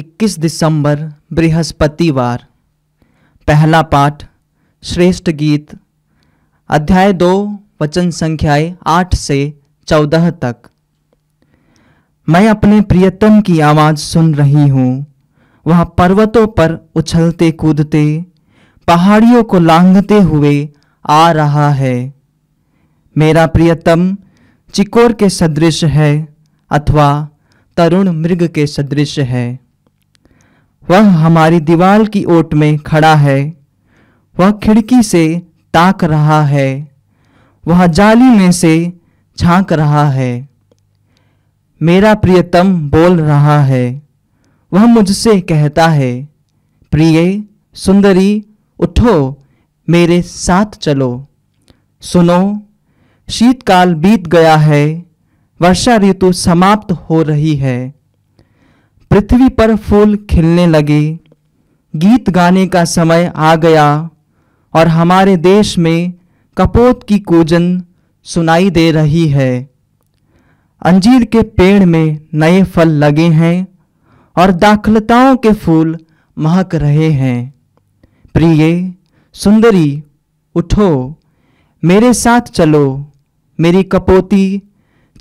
21 दिसंबर बृहस्पतिवार पहला पाठ श्रेष्ठ गीत अध्याय दो वचन संख्याएं आठ से चौदह तक मैं अपने प्रियतम की आवाज़ सुन रही हूँ वह पर्वतों पर उछलते कूदते पहाड़ियों को लांघते हुए आ रहा है मेरा प्रियतम चिकोर के सदृश है अथवा तरुण मृग के सदृश है वह हमारी दीवार की ओट में खड़ा है वह खिड़की से ताक रहा है वह जाली में से झांक रहा है मेरा प्रियतम बोल रहा है वह मुझसे कहता है प्रिय सुंदरी उठो मेरे साथ चलो सुनो शीतकाल बीत गया है वर्षा ऋतु समाप्त हो रही है पृथ्वी पर फूल खिलने लगे गीत गाने का समय आ गया और हमारे देश में कपोत की कूजन सुनाई दे रही है अंजीर के पेड़ में नए फल लगे हैं और दाखलताओं के फूल महक रहे हैं प्रिय सुंदरी उठो मेरे साथ चलो मेरी कपोती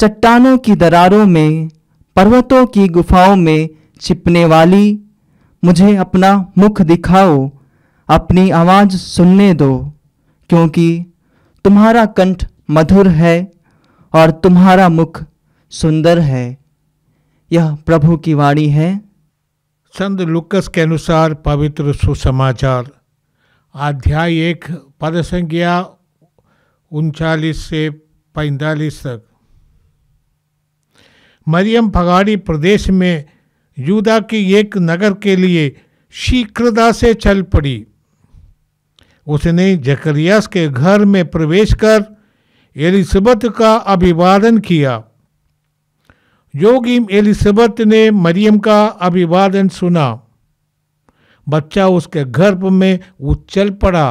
चट्टानों की दरारों में पर्वतों की गुफाओं में छिपने वाली मुझे अपना मुख दिखाओ अपनी आवाज़ सुनने दो क्योंकि तुम्हारा कंठ मधुर है और तुम्हारा मुख सुंदर है यह प्रभु की वाणी है संत लुकस के अनुसार पवित्र सुसमाचार अध्याय एक पद संख्या उनचालीस से पैंतालीस तक मरियम फगाड़ी प्रदेश में यूदा की एक नगर के लिए शीघ्रता से चल पड़ी उसने जकरियास के घर में प्रवेश कर एलिसबत का अभिवादन किया योगी एलिसबत ने मरियम का अभिवादन सुना बच्चा उसके गर्भ में उछल पड़ा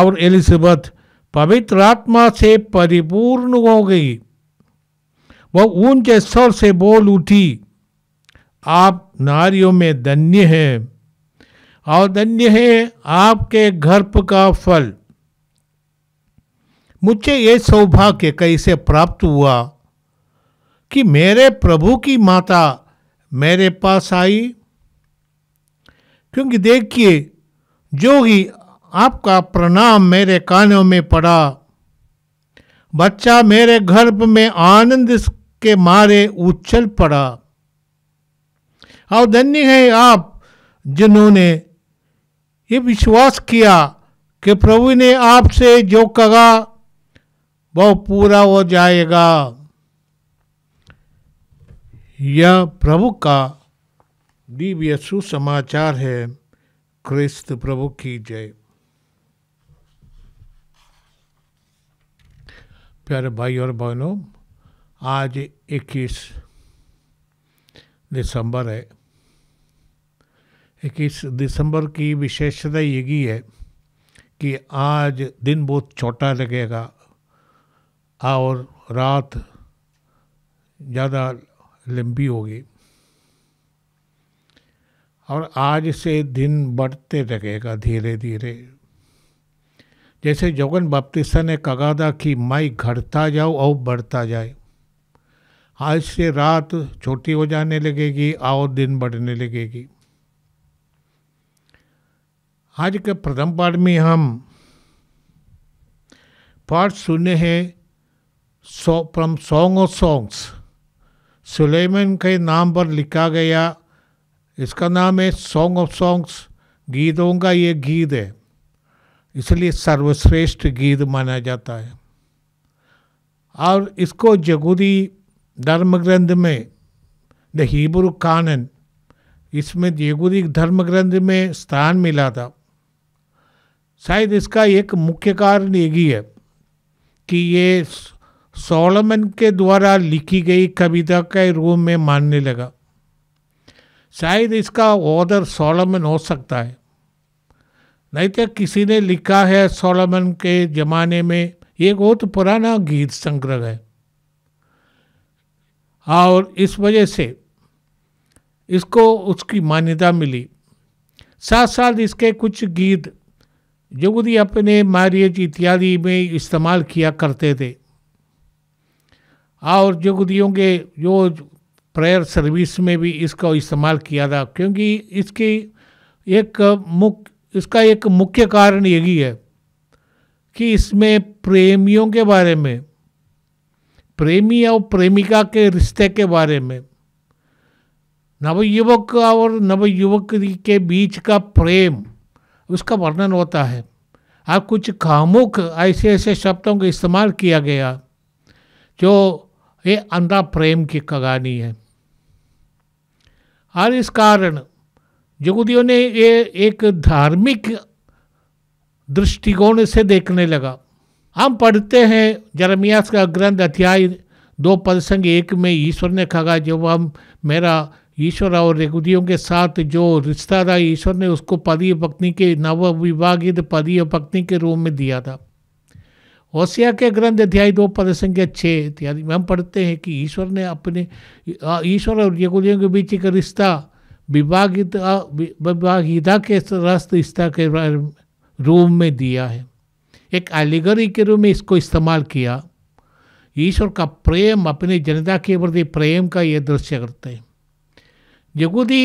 और एलिसबत पवित्र आत्मा से परिपूर्ण हो गई वह ऊंचे स्वर से बोल उठी आप नारियों में धन्य है और धन्य है आपके गर्भ का फल मुझे ये सौभाग्य कैसे प्राप्त हुआ कि मेरे प्रभु की माता मेरे पास आई क्योंकि देखिए जो ही आपका प्रणाम मेरे कानों में पड़ा बच्चा मेरे गर्भ में आनंद के मारे उछल पड़ा और धन्य है आप जिन्होंने ये विश्वास किया कि प्रभु ने आपसे जो कहा वह पूरा हो जाएगा यह प्रभु का दिव्य सुसमाचार है क्रिस्त प्रभु की जय प्यारे भाई और बहनों आज 21 दिसंबर है इक्कीस दिसंबर की विशेषता यही है कि आज दिन बहुत छोटा लगेगा और रात ज़्यादा लंबी होगी और आज से दिन बढ़ते लगेगा धीरे धीरे जैसे जोगन बापतिस्ता ने कहा था कि माई घटता जाओ और बढ़ता जाए आज से रात छोटी हो जाने लगेगी और दिन बढ़ने लगेगी आज के प्रथम पाठ में हम पाठ सुने हैं फ्रॉम सॉन्ग ऑफ सॉन्ग्स सुलेमन के नाम पर लिखा गया इसका नाम है सॉन्ग ऑफ सॉन्ग्स गीतों का ये गीत है इसलिए सर्वश्रेष्ठ गीत माना जाता है और इसको जगुदी धर्म ग्रंथ में द हीब्रू कानन इसमें जगुदी धर्म ग्रंथ में स्थान मिला था शायद इसका एक मुख्य कारण यही है कि ये सोलमन के द्वारा लिखी गई कविता के रूप में मानने लगा शायद इसका ऑर्डर सोलमन हो सकता है नहीं तो किसी ने लिखा है सोलमन के ज़माने में ये बहुत पुराना गीत संग्रह है और इस वजह से इसको उसकी मान्यता मिली साथ साथ इसके कुछ गीत जगुदी अपने मैरिज इत्यादि में इस्तेमाल किया करते थे और जगुदियों के जो प्रेयर सर्विस में भी इसका इस्तेमाल किया था क्योंकि इसकी एक मुख्य इसका एक मुख्य कारण यही है कि इसमें प्रेमियों के बारे में प्रेमी और प्रेमिका के रिश्ते के बारे में नवयुवक और नवयुवक के बीच का प्रेम उसका वर्णन होता है आप कुछ कामुक ऐसे ऐसे शब्दों का इस्तेमाल किया गया जो ये अंधा प्रेम की कहानी है और इस कारण जगुदियों ने ये एक धार्मिक दृष्टिकोण से देखने लगा हम पढ़ते हैं जरमियास का ग्रंथ अध्याय दो पद एक में ईश्वर ने कहा जब हम मेरा ईश्वर और यहूदियों के साथ जो रिश्ता था ईश्वर ने उसको पदीय पत्नी के नवविवाहित पदीय पत्नी के रूप में दिया था ओसिया के ग्रंथ अध्याय दो पद संख्या छः इत्यादि में हम पढ़ते हैं कि ईश्वर ने अपने ईश्वर और यहूदियों के बीच एक रिश्ता विवाहित विवाहिता के रास्ते रिश्ता के रूप में दिया है एक एलिगरी के रूप में इसको इस्तेमाल किया ईश्वर का प्रेम अपनी जनता के प्रति प्रेम का यह दृश्य करते हैं यहूदी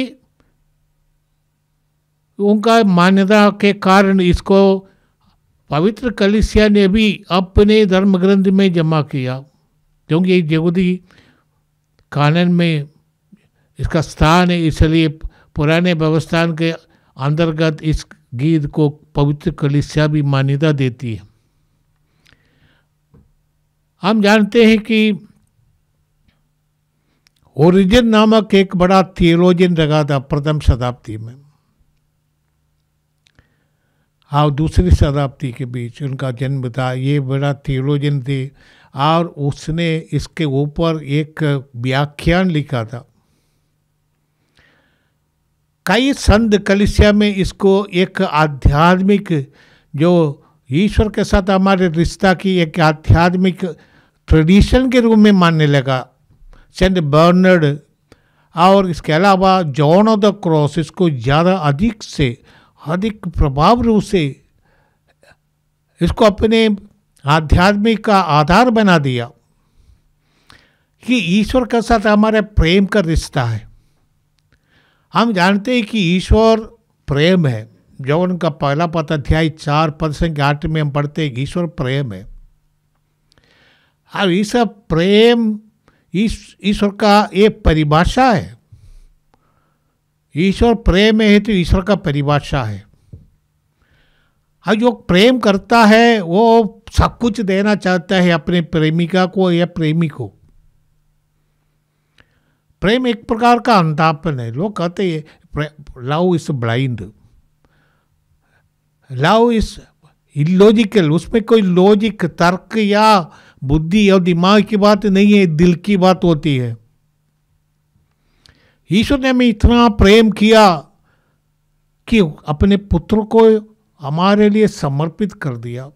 उनका मान्यता के कारण इसको पवित्र कलिसिया ने भी अपने धर्म ग्रंथ में जमा किया क्योंकि यहूदी कानन में इसका स्थान है इसलिए पुराने व्यवस्थान के अंतर्गत इस गीत को पवित्र कलिसिया भी मान्यता देती है हम जानते हैं कि ओरिजिन नामक एक बड़ा थियोलॉजिन रखा था प्रथम शताब्दी में और हाँ, दूसरी शताब्दी के बीच उनका जन्म था ये बड़ा थियोलॉजिन थे और उसने इसके ऊपर एक व्याख्यान लिखा था कई संत कलिसिया में इसको एक आध्यात्मिक जो ईश्वर के साथ हमारे रिश्ता की एक आध्यात्मिक ट्रेडिशन के रूप में मानने लगा सेंट बर्नर्ड और इसके अलावा जॉन ऑफ द क्रॉस इसको ज़्यादा अधिक से अधिक प्रभाव रूप से इसको अपने आध्यात्मिक का आधार बना दिया कि ईश्वर के साथ हमारे प्रेम का रिश्ता है हम जानते हैं कि ईश्वर प्रेम है जौन उनका पहला पद अध्याय चार पद संख्या आठ में हम पढ़ते हैं ईश्वर प्रेम है और ईश्वर प्रेम इस ईश्वर का ये परिभाषा है ईश्वर प्रेम है तो ईश्वर का परिभाषा है हाँ जो प्रेम करता है वो सब कुछ देना चाहता है अपने प्रेमिका को या प्रेमी को प्रेम एक प्रकार का अंधापन है लोग कहते हैं love is blind love is illogical उसमें कोई लॉजिक तर्क या बुद्धि और दिमाग की बात नहीं है दिल की बात होती है ईश्वर ने हमें इतना प्रेम किया कि अपने पुत्र को हमारे लिए समर्पित कर दिया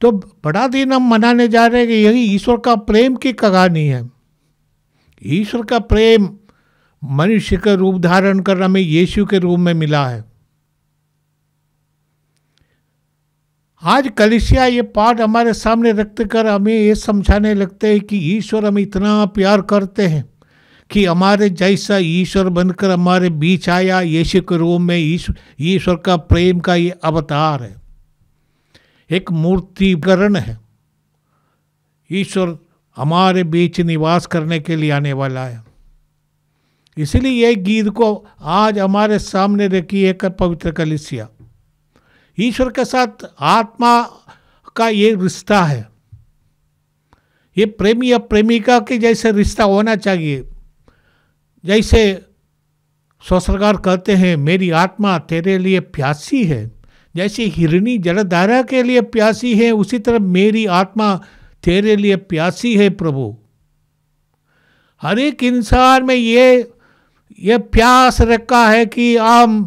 तो बड़ा दिन हम मनाने जा रहे हैं कि यही ईश्वर का प्रेम की कहानी है ईश्वर का प्रेम मनुष्य का रूप धारण कर हमें यीशु के रूप में मिला है आज कलिसिया ये पाठ हमारे सामने रखते कर हमें ये समझाने लगते हैं कि ईश्वर हम इतना प्यार करते हैं कि हमारे जैसा ईश्वर बनकर हमारे बीच आया यशु के रूप में ईश्वर का प्रेम का ये अवतार है एक मूर्तिकरण है ईश्वर हमारे बीच निवास करने के लिए आने वाला है इसलिए यह गीत को आज हमारे सामने रखी है पवित्र कलिसिया ईश्वर के साथ आत्मा का ये रिश्ता है ये प्रेमी या प्रेमिका के जैसे रिश्ता होना चाहिए जैसे सरकार कहते हैं मेरी आत्मा तेरे लिए प्यासी है जैसे हिरणी जलधारा के लिए प्यासी है उसी तरह मेरी आत्मा तेरे लिए प्यासी है प्रभु हर एक इंसान में ये ये प्यास रखा है कि आम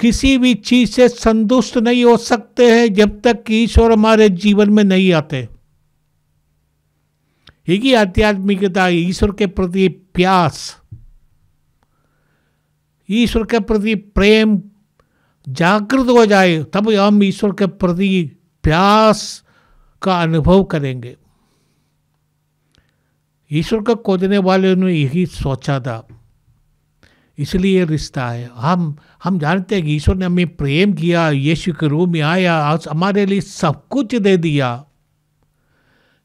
किसी भी चीज़ से संतुष्ट नहीं हो सकते हैं जब तक कि ईश्वर हमारे जीवन में नहीं आते ही आध्यात्मिकता ईश्वर के प्रति प्यास ईश्वर के प्रति प्रेम जागृत हो जाए तब हम ईश्वर के प्रति प्यास का अनुभव करेंगे ईश्वर को खोजने वाले ने यही सोचा था इसलिए रिश्ता है हम हम जानते हैं कि ईश्वर ने हमें प्रेम किया यीशु के रूप में आया हमारे लिए सब कुछ दे दिया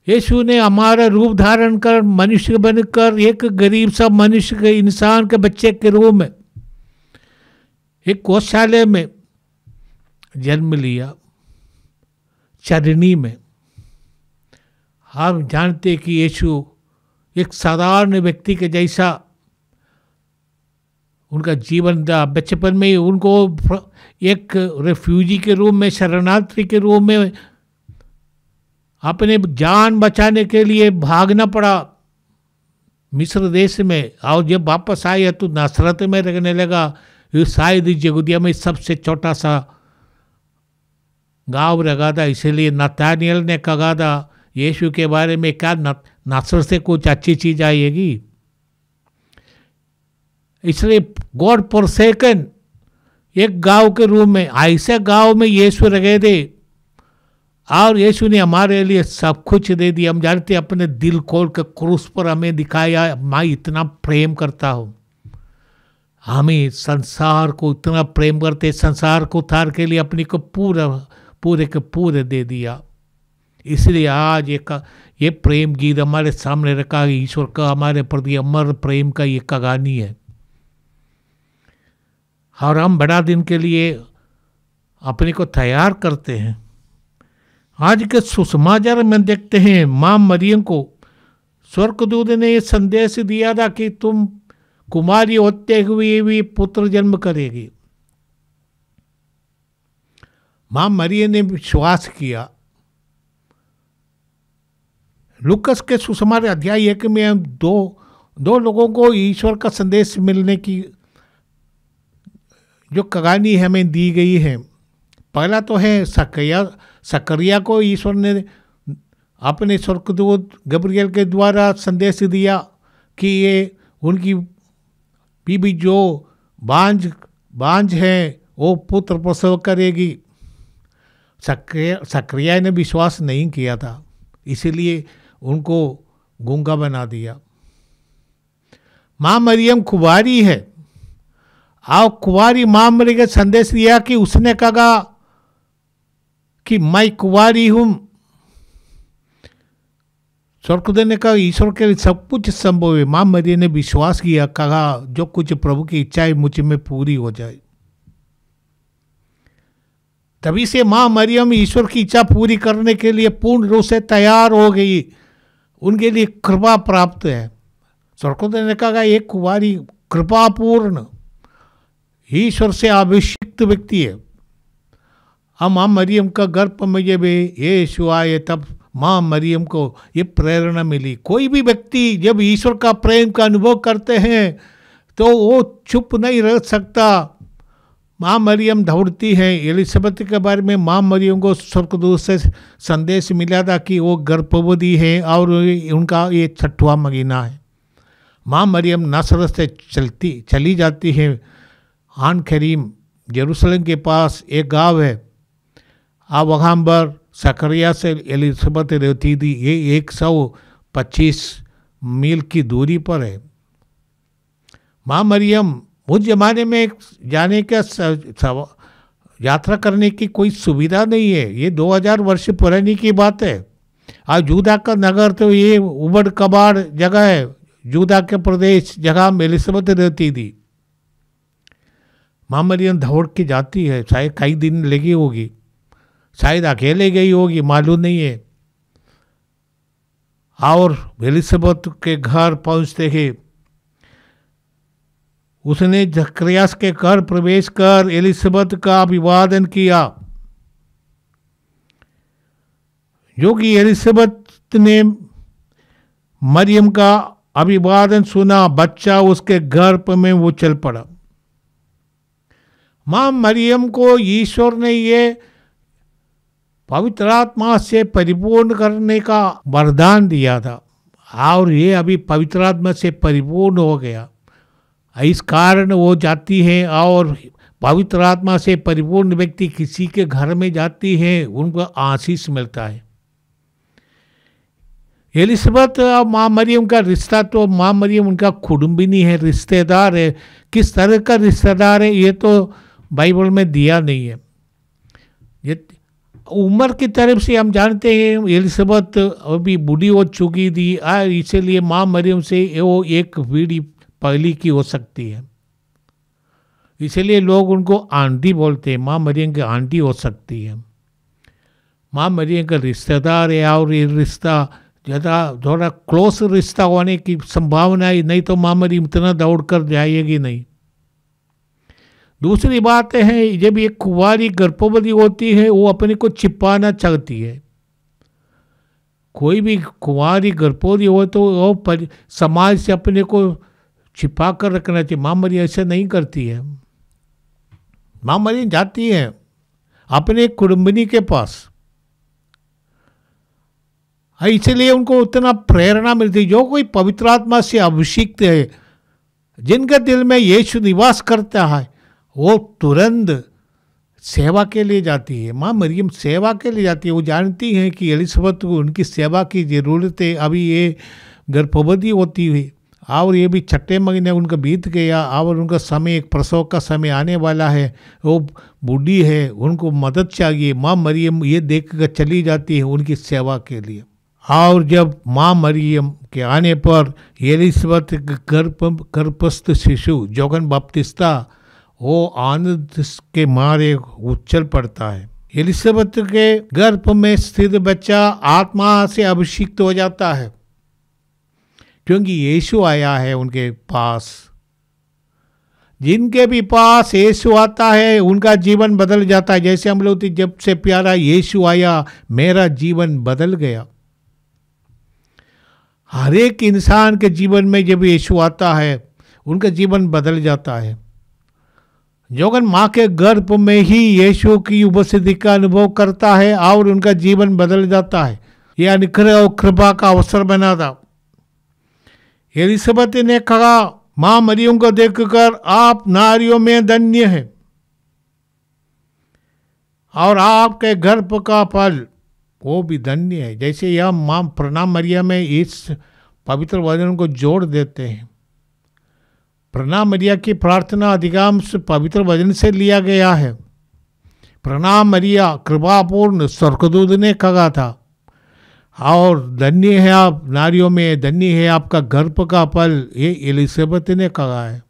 यीशु ने हमारा रूप धारण कर मनुष्य बनकर एक गरीब सा मनुष्य के इंसान के बच्चे के रूप में एक कौशालय में जन्म लिया चरणी में हम जानते कि यीशु एक साधारण व्यक्ति के जैसा उनका जीवन बचपन में ही उनको एक रेफ्यूजी के रूप में शरणार्थी के रूप में अपने जान बचाने के लिए भागना पड़ा मिस्र देश में और जब वापस आए तो नसरत में रहने लगा शायद जगुदिया में सबसे छोटा सा गांव रहा था इसीलिए नतानियल ने कहा था यीशु के बारे में क्या नासर से कुछ अच्छी चीज़ आएगी इसलिए गॉड पर सेकेंड एक गांव के रूप में ऐसे गांव में यीशु रह थे और यीशु ने हमारे लिए सब कुछ दे दिया हम जानते अपने दिल खोल के क्रूस पर हमें दिखाया मैं इतना प्रेम करता हूँ हमें संसार को इतना प्रेम करते संसार को उतार के लिए अपने को पूरा पूरे के पूरे दे दिया इसलिए आज एक ये प्रेम गीत हमारे सामने रखा ईश्वर का हमारे प्रति अमर प्रेम का ये कहानी है और हम बड़ा दिन के लिए अपने को तैयार करते हैं आज के सुसमाचार में देखते हैं माँ मरियम को स्वर्गदूत ने यह संदेश दिया था कि तुम कुमारी होते हुए भी पुत्र जन्म करेगी माँ मरियम ने विश्वास किया लुकस के सुसमार अध्याय एक में दो दो लोगों को ईश्वर का संदेश मिलने की जो कगानी हमें दी गई है पहला तो है सक्रिया सक्रिया को ईश्वर ने अपने स्वर्गदूत गब्रियल के द्वारा संदेश दिया कि ये उनकी बीबी जो बांझ बांझ है वो पुत्र प्रसव करेगी सक्रिया सक्रिया ने विश्वास नहीं किया था इसीलिए उनको गूंगा बना दिया माँ मरियम खुबारी है आओ कुंवारी मामरी के संदेश दिया कि उसने कहा कि मैं कुंवारी हूं स्वर्गदेव ने कहा ईश्वर के लिए सब कुछ संभव है माँ मरिय ने विश्वास किया कहा जो कुछ प्रभु की है मुझ में पूरी हो जाए तभी से माँ मरियम ईश्वर की इच्छा पूरी करने के लिए पूर्ण रूप से तैयार हो गई उनके लिए कृपा प्राप्त है स्वर्गदेव ने कहा एक कुवारी कृपापूर्ण ईश्वर से अभिषिक्त व्यक्ति है हम हम मरियम का गर्भ में जब ये आए तब माँ मरियम को ये प्रेरणा मिली कोई भी व्यक्ति जब ईश्वर का प्रेम का अनुभव करते हैं तो वो चुप नहीं रह सकता माँ मरियम दौड़ती हैं एलिजबेथ के बारे में माँ मरियम को स्वर्गदूत से संदेश मिला था कि वो गर्भवती है और उनका ये छठवा महीना है माँ मरियम नसरत से चलती चली जाती है आन खरीम जरूसलम के पास एक गांव है आप वहाँ पर सकरिया से एलिजबत रहती थी ये एक सौ पच्चीस मील की दूरी पर है माँ मरियम उस जमाने में जाने का यात्रा करने की कोई सुविधा नहीं है ये 2000 वर्ष पुरानी की बात है और जूदा का नगर तो ये उबड़ कबाड़ जगह है जूदा के प्रदेश जगह एलिजबत रहती थी मामरियम दौड़ के जाती है शायद कई दिन लगी होगी शायद अकेले गई होगी मालूम नहीं है और एलिसबेथ के घर पहुंचते ही उसने जक्रियास के घर प्रवेश कर एलिसबेथ का अभिवादन किया जो कि एलिसबेथ ने मरियम का अभिवादन सुना बच्चा उसके घर पर में वो चल पड़ा माँ मरियम को ईश्वर ने ये पवित्र आत्मा से परिपूर्ण करने का वरदान दिया था और ये अभी पवित्र आत्मा से परिपूर्ण हो गया इस कारण वो जाती हैं और पवित्र आत्मा से परिपूर्ण व्यक्ति किसी के घर में जाती है उनको आशीष मिलता है एलिसबेथ और माँ मरियम का रिश्ता तो माँ मरियम उनका कुटुम्बिनी है रिश्तेदार है किस तरह का रिश्तेदार है ये तो बाइबल में दिया नहीं है ये उम्र की तरफ से हम जानते हैं एलिजबेथ अभी बूढ़ी हो चुकी थी आ इसीलिए माँ मरियम से वो एक पीढ़ी पहली की हो सकती है इसलिए लोग उनको आंटी बोलते हैं माँ मरियम की आंटी हो सकती है माँ मरियम का रिश्तेदार है और ये रिश्ता ज़्यादा थोड़ा क्लोज रिश्ता होने की संभावना है नहीं तो माँ मरियम इतना दौड़ कर जाएगी नहीं दूसरी बात है जब ये कुंवारी गर्भवती होती है वो अपने को छिपाना चाहती है कोई भी कुंवारी गर्भवती हो तो वो पर, समाज से अपने को छिपा कर रखना चाहिए माँ मरी ऐसे नहीं करती है माँ मरी जाती है अपने कुटुम्बनी के पास हाँ, इसलिए उनको उतना प्रेरणा मिलती जो कोई पवित्र आत्मा से अभिषिक्त है जिनके दिल में यीशु निवास करता है वो तुरंत सेवा के लिए जाती है माँ मरियम सेवा के लिए जाती है वो जानती हैं कि एलिसबेथ को उनकी सेवा की ज़रूरत है अभी ये गर्भवती होती हुई और ये भी छठे महीने उनका बीत गया और उनका समय एक प्रसव का समय आने वाला है वो बूढ़ी है उनको मदद चाहिए माँ मरियम ये देख कर चली जाती है उनकी सेवा के लिए और जब माँ मरियम के आने पर एलिसबेथ गर्भ गर्भस्थ शिशु जोगन बपतिस्ता वो आनंद के मारे उछल पड़ता है एलिजबेथ के गर्भ में स्थित बच्चा आत्मा से अभिषिक्त हो जाता है क्योंकि यीशु आया है उनके पास जिनके भी पास यीशु आता है उनका जीवन बदल जाता है जैसे हम लोग जब से प्यारा यीशु आया मेरा जीवन बदल गया हर एक इंसान के जीवन में जब यीशु आता है उनका जीवन बदल जाता है जोगन माँ के गर्भ में ही यीशु की उपस्थिति का अनुभव करता है और उनका जीवन बदल जाता है यह अनुग्रह और कृपा का अवसर बना था एलिजबत ने कहा माँ मरियम को देखकर आप नारियों में धन्य है और आपके गर्भ का फल वो भी धन्य है जैसे यह माँ प्रणाम मरिया में इस पवित्र वजन को जोड़ देते हैं प्रणाम मरिया की प्रार्थना अधिकांश पवित्र भजन से लिया गया है प्रणाम मरिया कृपापूर्ण स्वर्गदूत ने कहा था और धन्य है आप नारियों में धन्य है आपका गर्भ का पल ये एलिजाबेथ ने कहा है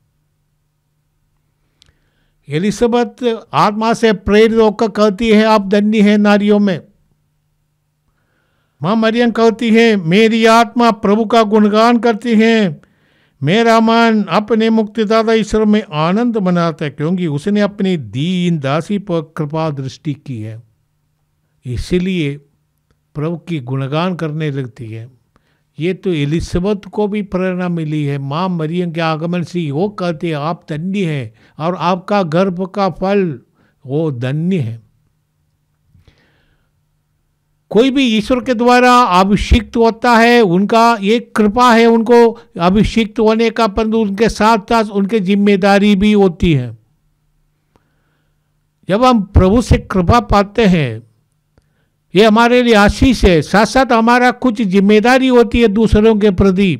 एलिजाबेथ आत्मा से प्रेरित होकर कहती है आप धन्य है नारियों में मां मरियम कहती है मेरी आत्मा प्रभु का गुणगान करती है मेरा मन अपने मुक्तिदाता ईश्वर में आनंद मनाता है क्योंकि उसने अपनी दीन दासी पर कृपा दृष्टि की है इसलिए प्रभु की गुणगान करने लगती है ये तो एलिसबेथ को भी प्रेरणा मिली है माँ मरियम के आगमन से वो कहते हैं आप धन्य हैं और आपका गर्भ का फल वो धन्य है कोई भी ईश्वर के द्वारा अभिषिक्त होता है उनका ये कृपा है उनको अभिषिक्त होने का परंतु उनके साथ साथ उनकी जिम्मेदारी भी होती है जब हम प्रभु से कृपा पाते हैं ये हमारे लिए आशीष है साथ साथ हमारा कुछ जिम्मेदारी होती है दूसरों के प्रति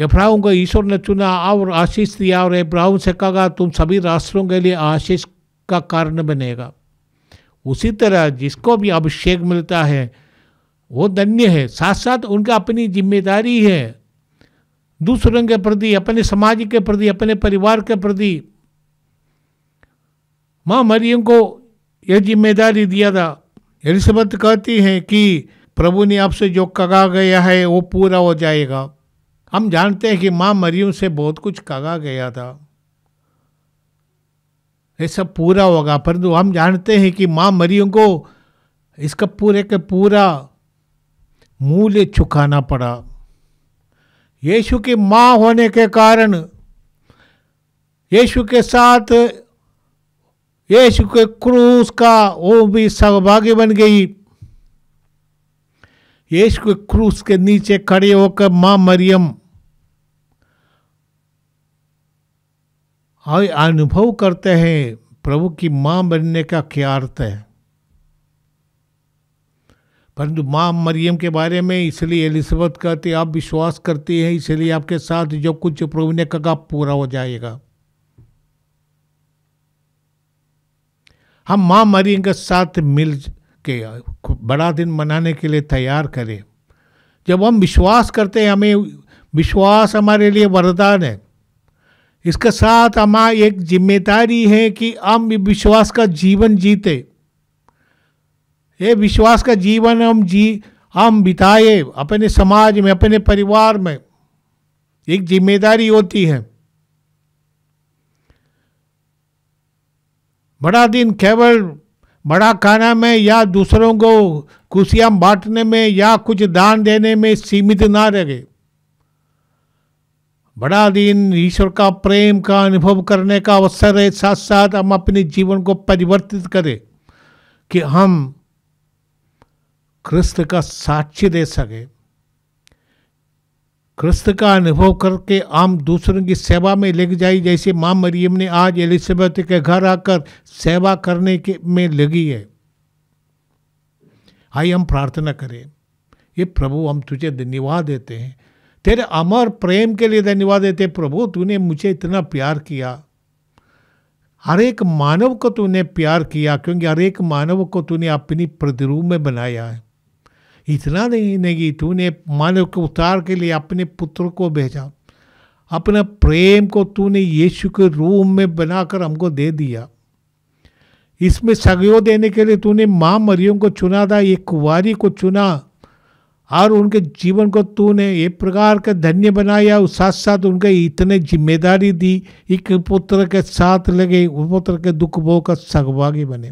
यफ्राहू को ईश्वर ने चुना और आशीष दिया और इब्राहम से कहा तुम सभी राष्ट्रों के लिए आशीष का कारण बनेगा उसी तरह जिसको भी अभिषेक मिलता है वो धन्य है साथ साथ उनका अपनी जिम्मेदारी है दूसरों के प्रति अपने समाज के प्रति अपने परिवार के प्रति माँ मरियम को यह जिम्मेदारी दिया था एलिजबेथ कहती हैं कि प्रभु ने आपसे जो कगा गया है वो पूरा हो जाएगा हम जानते हैं कि माँ मरियम से बहुत कुछ कहा गया था ये सब पूरा होगा परंतु हम जानते हैं कि माँ मरियम को इसका पूरे का पूरा मूल्य चुकाना पड़ा यीशु की माँ होने के कारण यीशु के साथ यीशु के क्रूस का वो भी सहभागी बन गई यीशु के क्रूस के नीचे खड़े होकर माँ मरियम अनुभव करते हैं प्रभु की माँ बनने का क्या अर्थ है परंतु माँ मरियम के बारे में इसलिए एलिजबेथ कहती आप विश्वास करती हैं इसलिए आपके साथ जो कुछ प्रभु ने कहा पूरा हो जाएगा हम माँ मरियम के साथ मिल के बड़ा दिन मनाने के लिए तैयार करें जब हम विश्वास करते हैं हमें विश्वास हमारे लिए वरदान है इसके साथ हमारा एक जिम्मेदारी है कि हम विश्वास का जीवन जीते ये विश्वास का जीवन हम जी हम बिताए अपने समाज में अपने परिवार में एक जिम्मेदारी होती है बड़ा दिन केवल बड़ा खाना में या दूसरों को खुशियाँ बांटने में या कुछ दान देने में सीमित ना रहे बड़ा दिन ईश्वर का प्रेम का अनुभव करने का अवसर है साथ साथ हम अपने जीवन को परिवर्तित करें कि हम कृष्ण का साक्ष्य दे सकें कृष्ण का अनुभव करके हम दूसरों की सेवा में लग जाए जैसे माँ मरियम ने आज एलिजाबेथ के घर आकर सेवा करने के में लगी है आई हम प्रार्थना करें ये प्रभु हम तुझे धन्यवाद देते हैं तेरे अमर प्रेम के लिए धन्यवाद देते प्रभु तूने मुझे इतना प्यार किया हर एक मानव को तूने प्यार किया क्योंकि हर एक मानव को तूने अपनी प्रतिरूप में बनाया है इतना नहीं नहीं तूने मानव के उतार के लिए अपने पुत्र को भेजा अपना प्रेम को तूने यीशु के रूप में बनाकर हमको दे दिया इसमें सहयोग देने के लिए तूने माँ मरियम को चुना था एक कुंवारी को चुना और उनके जीवन को तूने एक प्रकार का धन्य बनाया और साथ साथ उनके इतने जिम्मेदारी दी एक पुत्र के साथ लगे पुत्र के दुख भोग का सहभागी बने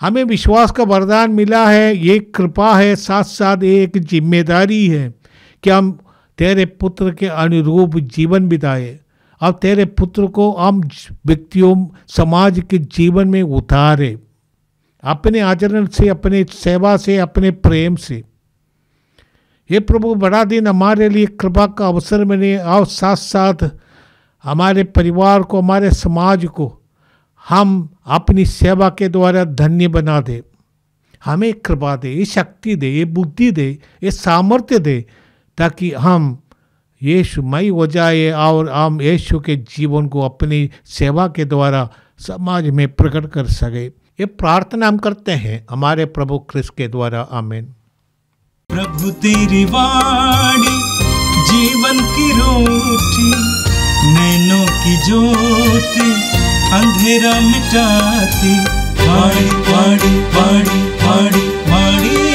हमें विश्वास का वरदान मिला है ये कृपा है साथ साथ ये एक जिम्मेदारी है कि हम तेरे पुत्र के अनुरूप जीवन बिताए और तेरे पुत्र को हम व्यक्तियों समाज के जीवन में उतारे अपने आचरण से अपने सेवा से अपने प्रेम से ये प्रभु बड़ा दिन हमारे लिए कृपा का अवसर बने और साथ साथ हमारे परिवार को हमारे समाज को हम अपनी सेवा के द्वारा धन्य बना दे हमें कृपा दे ये शक्ति दे ये बुद्धि दे ये सामर्थ्य दे ताकि हम मई हो जाए और हम यीशु के जीवन को अपनी सेवा के द्वारा समाज में प्रकट कर सकें ये प्रार्थना हम करते हैं हमारे प्रभु कृष्ण के द्वारा आमेन प्रभु तेरी वाणी जीवन की रोटी नैनों की ज्योति अंधेरा मिटाती वाणी वाणी वाणी वाणी वाणी